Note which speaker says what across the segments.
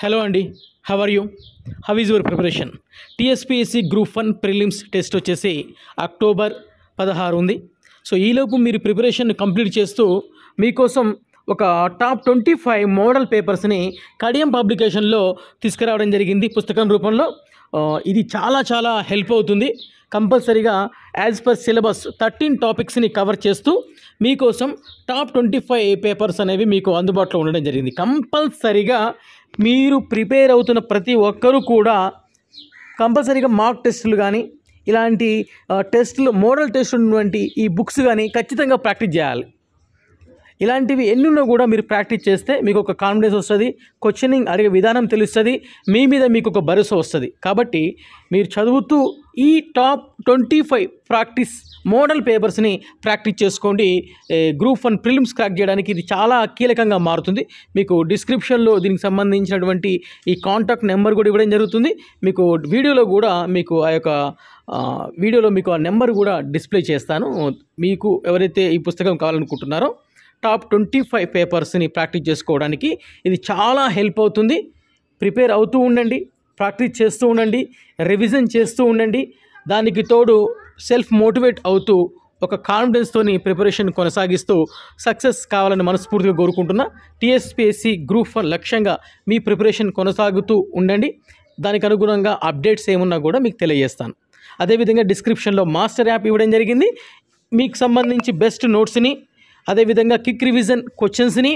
Speaker 1: hello అండి how are you how is your preparation TSPSC group one prelims test వచ్చేసి October పదహారు ఉంది so ఈలోపు మీరు ప్రిపరేషన్ కంప్లీట్ చేస్తూ మీకోసం ఒక టాప్ ట్వంటీ ఫైవ్ మోడల్ పేపర్స్ని కడియం పబ్లికేషన్లో తీసుకురావడం జరిగింది పుస్తకం రూపంలో ఇది చాలా చాలా హెల్ప్ అవుతుంది కంపల్సరీగా యాజ్ పర్ సిలబస్ థర్టీన్ టాపిక్స్ని కవర్ చేస్తూ మీకోసం టాప్ ట్వంటీ ఫైవ్ పేపర్స్ అనేవి మీకు అందుబాటులో ఉండడం జరిగింది కంపల్సరీగా మీరు ప్రిపేర్ అవుతున్న ప్రతి ఒక్కరూ కూడా కంపల్సరీగా మార్క్ టెస్టులు కానీ ఇలాంటి టెస్టులు మోడల్ టెస్ట్ ఉన్నటువంటి ఈ బుక్స్ కానీ ఖచ్చితంగా ప్రాక్టీస్ చేయాలి ఇలాంటివి ఎన్నున్నా కూడా మీరు ప్రాక్టీస్ చేస్తే మీకు ఒక కాన్ఫిడెన్స్ వస్తుంది క్వశ్చనింగ్ అడిగే విధానం తెలుస్తుంది మీ మీద మీకు ఒక భరోసా వస్తుంది కాబట్టి మీరు చదువుతూ ఈ top twenty five practice model పేపర్స్ని ప్రాక్టీస్ చేసుకోండి గ్రూప్ వన్ ప్రిలిమ్స్ క్రాక్ చేయడానికి ఇది చాలా కీలకంగా మారుతుంది మీకు డిస్క్రిప్షన్లో దీనికి సంబంధించినటువంటి ఈ కాంటాక్ట్ నెంబర్ కూడా ఇవ్వడం జరుగుతుంది మీకు వీడియోలో కూడా మీకు ఆ యొక్క వీడియోలో మీకు ఆ నెంబర్ కూడా డిస్ప్లే చేస్తాను మీకు ఎవరైతే ఈ పుస్తకం కావాలనుకుంటున్నారో టాప్ ట్వంటీ ఫైవ్ పేపర్స్ని ప్రాక్టీస్ చేసుకోవడానికి ఇది చాలా హెల్ప్ అవుతుంది ప్రిపేర్ అవుతూ ఉండండి ప్రాక్టీస్ చేస్తూ ఉండండి రివిజన్ చేస్తూ ఉండండి దానికి తోడు సెల్ఫ్ మోటివేట్ అవుతూ ఒక కాన్ఫిడెన్స్తోని ప్రిపరేషన్ కొనసాగిస్తూ సక్సెస్ కావాలని మనస్ఫూర్తిగా కోరుకుంటున్నా టీఎస్పీఎస్సీ గ్రూప్ వన్ లక్ష్యంగా మీ ప్రిపరేషన్ కొనసాగుతూ ఉండండి దానికి అనుగుణంగా అప్డేట్స్ ఏమున్నా కూడా మీకు తెలియజేస్తాను అదేవిధంగా డిస్క్రిప్షన్లో మాస్టర్ యాప్ ఇవ్వడం జరిగింది మీకు సంబంధించి బెస్ట్ నోట్స్ని అదేవిధంగా కిక్ రివిజన్ క్వశ్చన్స్ని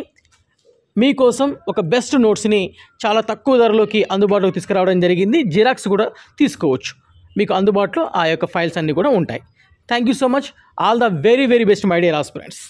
Speaker 1: మీకోసం ఒక బెస్ట్ నోట్స్ని చాలా తక్కువ ధరలోకి అందుబాటులోకి తీసుకురావడం జరిగింది జిరాక్స్ కూడా తీసుకోవచ్చు మీకు అందుబాటులో ఆ యొక్క ఫైల్స్ అన్నీ కూడా ఉంటాయి thank you so much all the very very best my dear aspirants